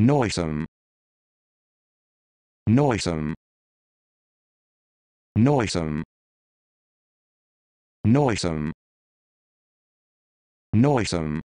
noisome noisome noisome noisome noisome